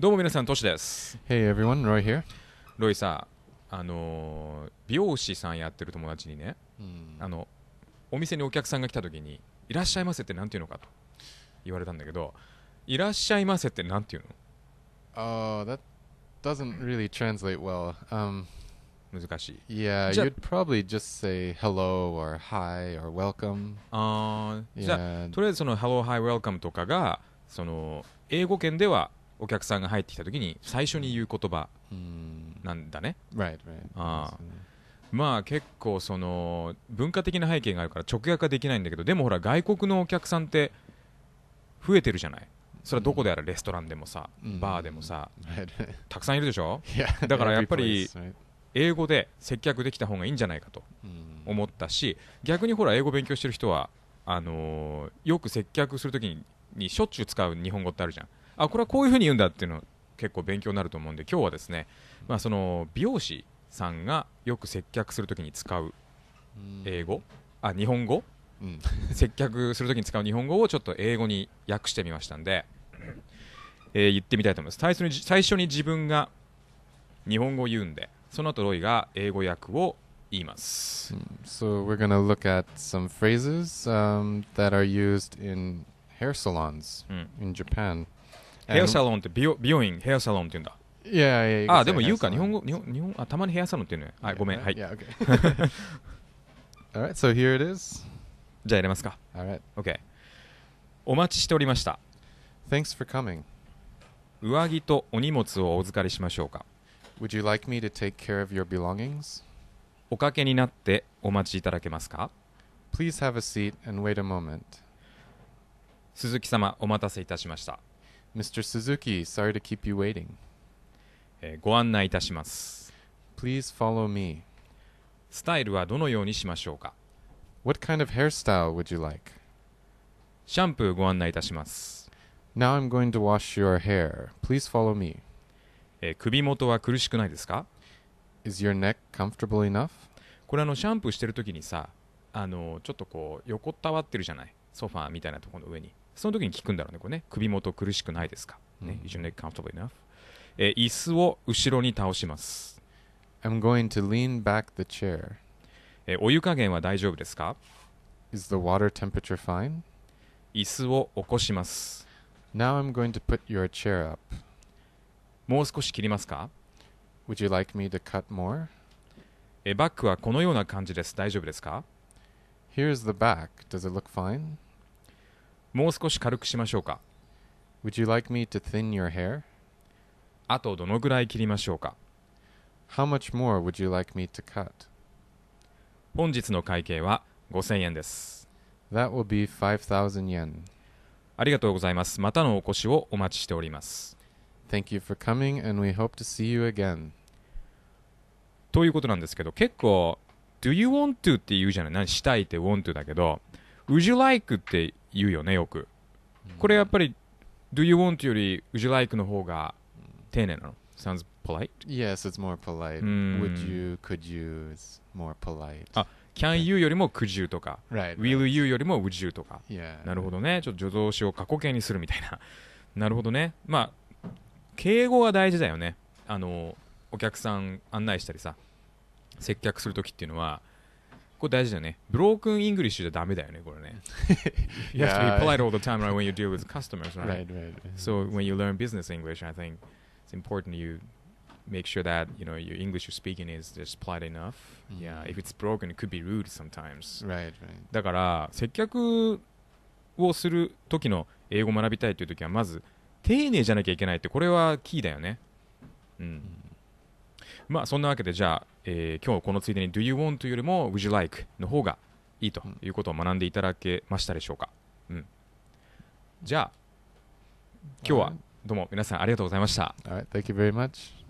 どうも皆さん、トシです。Hey everyone, Roy here. ロイさ、あのー、美容師さんやってる友達にね、あの、お店にお客さんが来た時に、いらっしゃいませってなんて言うのかと言われたんだけど、いらっしゃいませってなんて言うの Oh, that doesn't really translate well.、Um, 難しい。Yeah, you'd probably just say hello or hi or welcome. ああ、じゃあ、とりあえずその hello, hi, welcome とかが、その、英語圏ではお客さんが入ってきた時に最初に言う言葉なんだね。Right, right. あまあ結構その文化的な背景があるから直訳はできないんだけどでもほら外国のお客さんって増えてるじゃないそれはどこであるレストランでもさ、バーでもさ、たくさんいるでしょ、だからやっぱり英語で接客できた方がいいんじゃないかと思ったし逆にほら英語勉強してる人はあのよく接客するときにしょっちゅう使う日本語ってあるじゃんあこれはこういうふうに言うんだっていうの結構勉強になると思うんで今日はですね、まあ、その美容師さんがよく接客するときに使う英語あ日本語、うん、接客するときに使う日本語をちょっと英語に訳してみましたんで、えー、言ってみたいと思います最初に最初に自分が日本語を言うんでその後ロイが英語訳を言います、So we're going look at some phrases、um, that are used in hair salons、うん、in Japan ヘアサロンって美容美容院ヘアサロンって言うんだいやいやいやあでも言うか日本語日本日本あたまにヘアサロンって言うのよはいごめんはい a l r i g h t so here it is. じゃあやりますか Alright. OK お待ちしておりました Thanks for coming. 上着とお荷物をお預かりしましょうか Would you like me to take care of your belongings? おかけになってお待ちいただけますか Please have a seat and wait a moment. 鈴木様お待たせいたしました Mr. Suzuki, sorry to keep you waiting. えーご案内いたします Please follow me. スタイルはどのようにしましょうか What kind of hairstyle would you like? シャンプーご案内いたします、Now I'm going to wash your hair. Please follow me. えー首元は苦しくないですか Is your neck comfortable enough? これあのシャンプーしてる時にさあのちょっとこう横たわってるじゃないソファーみたいなところの上にその時に聞くんだろうねこれね首元苦しくないですか、ね、Is your neck comfortable enough? えー、椅子を後ろに倒します I'm going to lean back the chair えー、お湯加減は大丈夫ですか Is the water temperature fine? 椅子を起こします Now I'm going to put your chair up もう少し切りますか Would you like me to cut more? えー、バッグはこのような感じです大丈夫ですか Here's the back. Does it look fine? もう少し軽くしましょうか Would you like me to thin your hair? あとどのぐらい切りましょうか How much more would you like me to cut? 本日の会計は5000円です That will be 5,000 yen. ありがとうございますまたのお越しをお待ちしております Thank you for coming and we hope to see you again. ということなんですけど結構 do you want to って言うじゃない何したいって want to だけど would you like って言うよねよくこれやっぱり do you want より would you like の方が丁寧なの sounds polite Yes, it's more polite. Would you, could you is more polite. あ can you よりも could you とか Right. will you よりも would you とか Yeah. なるほどねちょっと助動詞を過去形にするみたいななるほどねまあ敬語は大事だよねあのお客さん案内したりさ接客する時っていうのはこれ大事だよね。ブロークンイングリッシュじゃダメだよね、これね。you have to be polite all the time, right, when you deal with customers, right? Right, right. So when you learn business English, I think it's important you make sure that, you know, your English you're speaking is just polite enough. Yeah, if it's broken, it could be rude sometimes. Right, right. だから、接客をする時の英語を学びたいという時は、まず、丁寧じゃなきゃいけないって、これはキーだよね。うん。まあそんなわけでじゃあ、えー、今日このついでに Do you want というよりも Would you like の方がいいということを学んでいただけましたでしょうか、うん、じゃあ今日はどうも皆さんありがとうございました。r i g h t thank you very much.